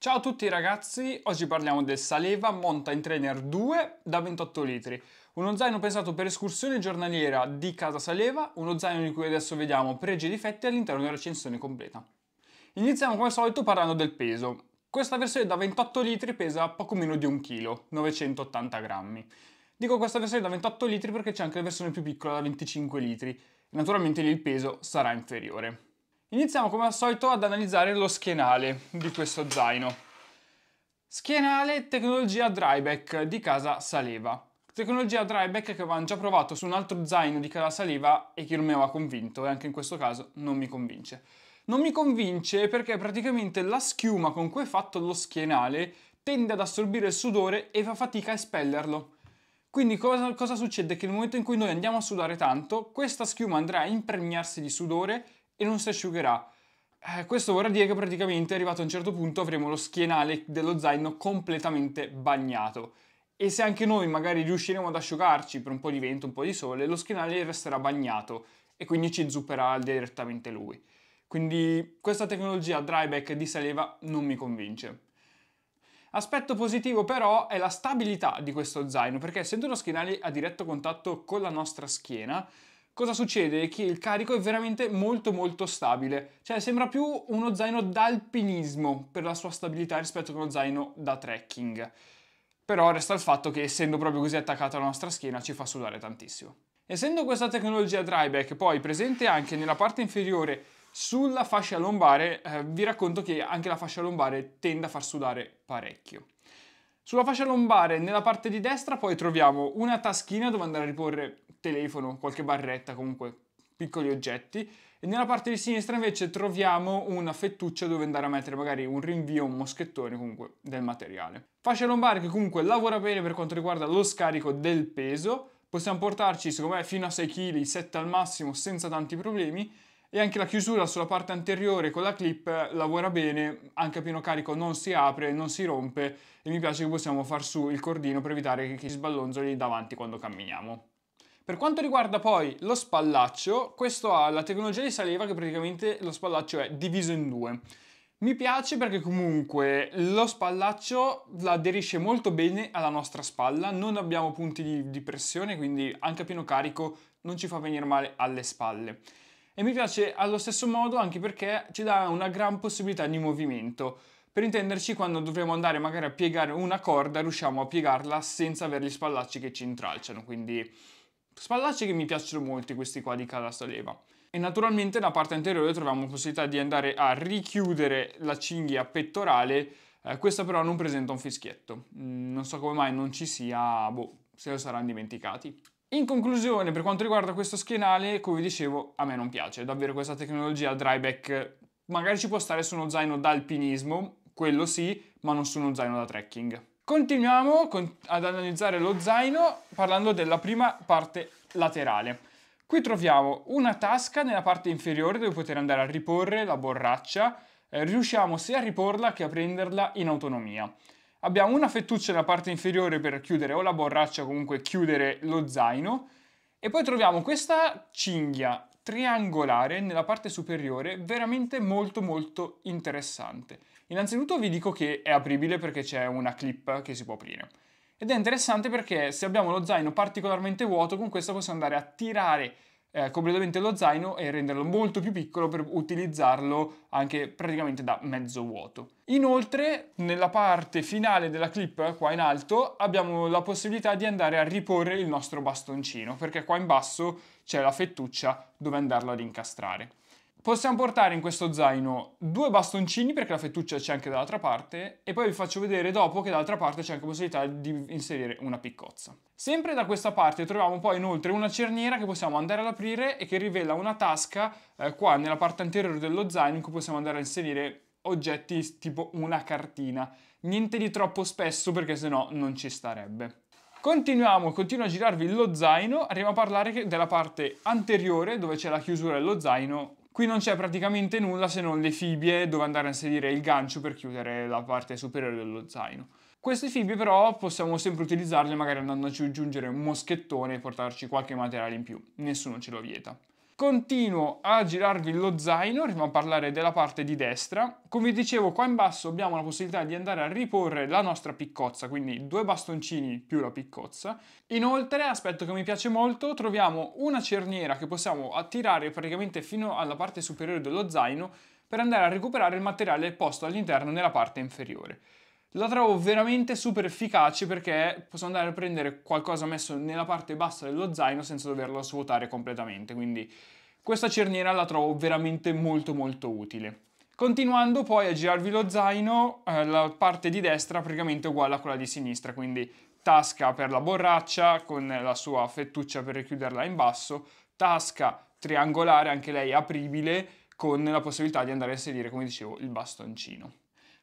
Ciao a tutti ragazzi, oggi parliamo del Saleva Mountain Trainer 2 da 28 litri, uno zaino pensato per escursione giornaliera di casa Saleva, uno zaino di cui adesso vediamo pregi e difetti all'interno della recensione completa. Iniziamo come al solito parlando del peso. Questa versione da 28 litri pesa poco meno di un chilo, 980 grammi. Dico questa versione da 28 litri perché c'è anche la versione più piccola da 25 litri, naturalmente lì il peso sarà inferiore. Iniziamo come al solito ad analizzare lo schienale di questo zaino. Schienale tecnologia dryback di casa Saleva. Tecnologia dryback che avevamo già provato su un altro zaino di casa Saleva e che non mi aveva convinto e anche in questo caso non mi convince. Non mi convince perché praticamente la schiuma con cui è fatto lo schienale tende ad assorbire il sudore e fa fatica a espellerlo. Quindi cosa, cosa succede? Che nel momento in cui noi andiamo a sudare tanto, questa schiuma andrà a impregnarsi di sudore e non si asciugherà. Eh, questo vorrà dire che praticamente arrivato a un certo punto avremo lo schienale dello zaino completamente bagnato. E se anche noi magari riusciremo ad asciugarci per un po' di vento, un po' di sole, lo schienale resterà bagnato e quindi ci zupperà direttamente lui. Quindi questa tecnologia dryback di Saleva non mi convince. Aspetto positivo però è la stabilità di questo zaino, perché essendo uno schienale a diretto contatto con la nostra schiena, cosa succede? Che il carico è veramente molto molto stabile, cioè sembra più uno zaino d'alpinismo per la sua stabilità rispetto a uno zaino da trekking. Però resta il fatto che essendo proprio così attaccato alla nostra schiena ci fa sudare tantissimo. Essendo questa tecnologia dryback poi presente anche nella parte inferiore sulla fascia lombare, eh, vi racconto che anche la fascia lombare tende a far sudare parecchio. Sulla fascia lombare, nella parte di destra, poi troviamo una taschina dove andare a riporre telefono, qualche barretta, comunque piccoli oggetti. E nella parte di sinistra invece troviamo una fettuccia dove andare a mettere magari un rinvio, un moschettone comunque del materiale. Fascia lombare che comunque lavora bene per quanto riguarda lo scarico del peso, possiamo portarci secondo me fino a 6 kg, 7 al massimo senza tanti problemi e anche la chiusura sulla parte anteriore con la clip lavora bene, anche a pieno carico non si apre, non si rompe e mi piace che possiamo far su il cordino per evitare che si sballonzoli davanti quando camminiamo. Per quanto riguarda poi lo spallaccio, questo ha la tecnologia di saleva che praticamente lo spallaccio è diviso in due. Mi piace perché comunque lo spallaccio aderisce molto bene alla nostra spalla, non abbiamo punti di, di pressione, quindi anche a pieno carico non ci fa venire male alle spalle e mi piace allo stesso modo anche perché ci dà una gran possibilità di movimento. Per intenderci, quando dovremo andare magari a piegare una corda, riusciamo a piegarla senza avere gli spallacci che ci intralciano, quindi spallacci che mi piacciono molto questi qua di Calastaleva. E naturalmente nella parte anteriore troviamo la possibilità di andare a richiudere la cinghia pettorale, eh, questa però non presenta un fischietto. Mm, non so come mai non ci sia, boh, se lo saranno dimenticati. In conclusione, per quanto riguarda questo schienale, come dicevo, a me non piace davvero questa tecnologia dryback. Magari ci può stare su uno zaino da alpinismo, quello sì, ma non su uno zaino da trekking. Continuiamo con ad analizzare lo zaino parlando della prima parte laterale. Qui troviamo una tasca nella parte inferiore dove poter andare a riporre la borraccia, eh, riusciamo sia a riporla che a prenderla in autonomia. Abbiamo una fettuccia nella parte inferiore per chiudere o la borraccia comunque chiudere lo zaino e poi troviamo questa cinghia triangolare nella parte superiore veramente molto molto interessante. Innanzitutto vi dico che è apribile perché c'è una clip che si può aprire. Ed è interessante perché se abbiamo lo zaino particolarmente vuoto con questa possiamo andare a tirare eh, completamente lo zaino e renderlo molto più piccolo per utilizzarlo anche praticamente da mezzo vuoto. Inoltre nella parte finale della clip qua in alto abbiamo la possibilità di andare a riporre il nostro bastoncino perché qua in basso c'è la fettuccia dove andarlo ad incastrare. Possiamo portare in questo zaino due bastoncini perché la fettuccia c'è anche dall'altra parte e poi vi faccio vedere dopo che dall'altra parte c'è anche possibilità di inserire una piccozza. Sempre da questa parte troviamo poi inoltre una cerniera che possiamo andare ad aprire e che rivela una tasca eh, qua nella parte anteriore dello zaino in cui possiamo andare a inserire oggetti tipo una cartina. Niente di troppo spesso perché sennò non ci starebbe. Continuiamo, continuo a girarvi lo zaino, arriviamo a parlare della parte anteriore dove c'è la chiusura dello zaino Qui non c'è praticamente nulla se non le fibbie dove andare a inserire il gancio per chiudere la parte superiore dello zaino. Queste fibbie però possiamo sempre utilizzarle magari andandoci ad aggiungere un moschettone e portarci qualche materiale in più, nessuno ce lo vieta. Continuo a girarvi lo zaino, arriviamo a parlare della parte di destra. Come dicevo, qua in basso abbiamo la possibilità di andare a riporre la nostra piccozza, quindi due bastoncini più la piccozza. Inoltre, aspetto che mi piace molto, troviamo una cerniera che possiamo attirare praticamente fino alla parte superiore dello zaino per andare a recuperare il materiale posto all'interno nella parte inferiore. La trovo veramente super efficace perché posso andare a prendere qualcosa messo nella parte bassa dello zaino senza doverlo svuotare completamente, quindi questa cerniera la trovo veramente molto molto utile. Continuando poi a girarvi lo zaino, eh, la parte di destra praticamente è uguale a quella di sinistra, quindi tasca per la borraccia con la sua fettuccia per richiuderla in basso, tasca triangolare, anche lei apribile, con la possibilità di andare a inserire, come dicevo, il bastoncino.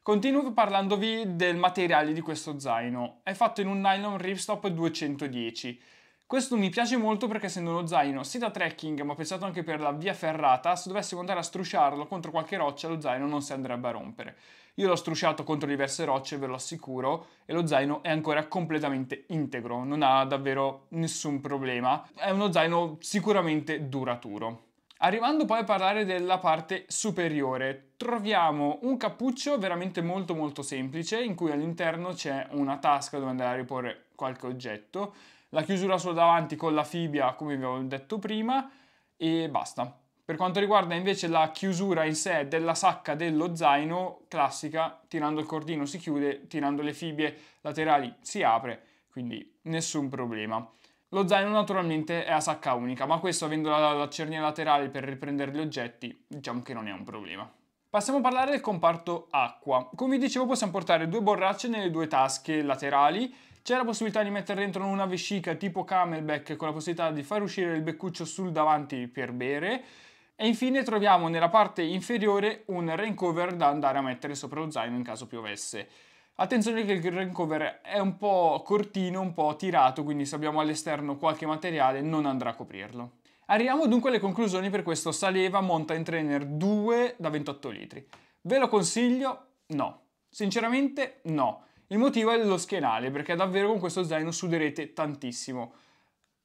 Continuo parlandovi del materiale di questo zaino. È fatto in un nylon ripstop 210. Questo mi piace molto perché essendo uno zaino sia da trekking ma pensato anche per la via ferrata, se dovessimo andare a strusciarlo contro qualche roccia lo zaino non si andrebbe a rompere. Io l'ho strusciato contro diverse rocce, ve lo assicuro, e lo zaino è ancora completamente integro, non ha davvero nessun problema. È uno zaino sicuramente duraturo. Arrivando poi a parlare della parte superiore, troviamo un cappuccio veramente molto molto semplice in cui all'interno c'è una tasca dove andare a riporre qualche oggetto, la chiusura solo davanti con la fibbia come vi avevo detto prima e basta. Per quanto riguarda invece la chiusura in sé della sacca dello zaino, classica, tirando il cordino si chiude, tirando le fibbie laterali si apre, quindi nessun problema. Lo zaino naturalmente è a sacca unica, ma questo avendo la, la cernia laterale per riprendere gli oggetti, diciamo che non è un problema. Passiamo a parlare del comparto acqua. Come vi dicevo possiamo portare due borracce nelle due tasche laterali, c'è la possibilità di mettere dentro una vescica tipo camelback con la possibilità di far uscire il beccuccio sul davanti per bere e infine troviamo nella parte inferiore un rain cover da andare a mettere sopra lo zaino in caso piovesse. Attenzione che il rancover è un po' cortino, un po' tirato, quindi se abbiamo all'esterno qualche materiale non andrà a coprirlo. Arriviamo dunque alle conclusioni per questo Saleva Mountain Trainer 2 da 28 litri. Ve lo consiglio? No. Sinceramente no. Il motivo è lo schienale, perché davvero con questo zaino suderete tantissimo.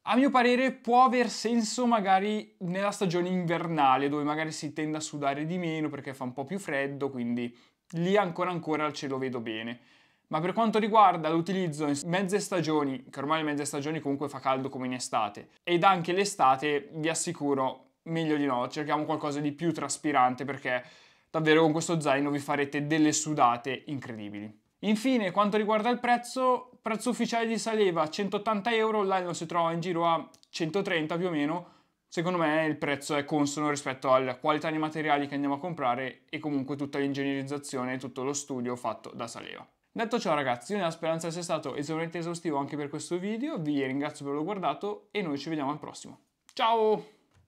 A mio parere può aver senso magari nella stagione invernale, dove magari si tende a sudare di meno perché fa un po' più freddo, quindi lì ancora ancora ce lo vedo bene. Ma per quanto riguarda l'utilizzo in mezze stagioni, che ormai mezze stagioni comunque fa caldo come in estate, ed anche l'estate, vi assicuro, meglio di no, cerchiamo qualcosa di più traspirante perché davvero con questo zaino vi farete delle sudate incredibili. Infine, quanto riguarda il prezzo, prezzo ufficiale di Saleva 180 euro, online lo si trova in giro a 130 più o meno, secondo me il prezzo è consono rispetto alla qualità dei materiali che andiamo a comprare e comunque tutta l'ingegnerizzazione e tutto lo studio fatto da Saleva. Detto ciò ragazzi, io nella speranza sia stato esauriente esaustivo anche per questo video, vi ringrazio per averlo guardato e noi ci vediamo al prossimo. Ciao!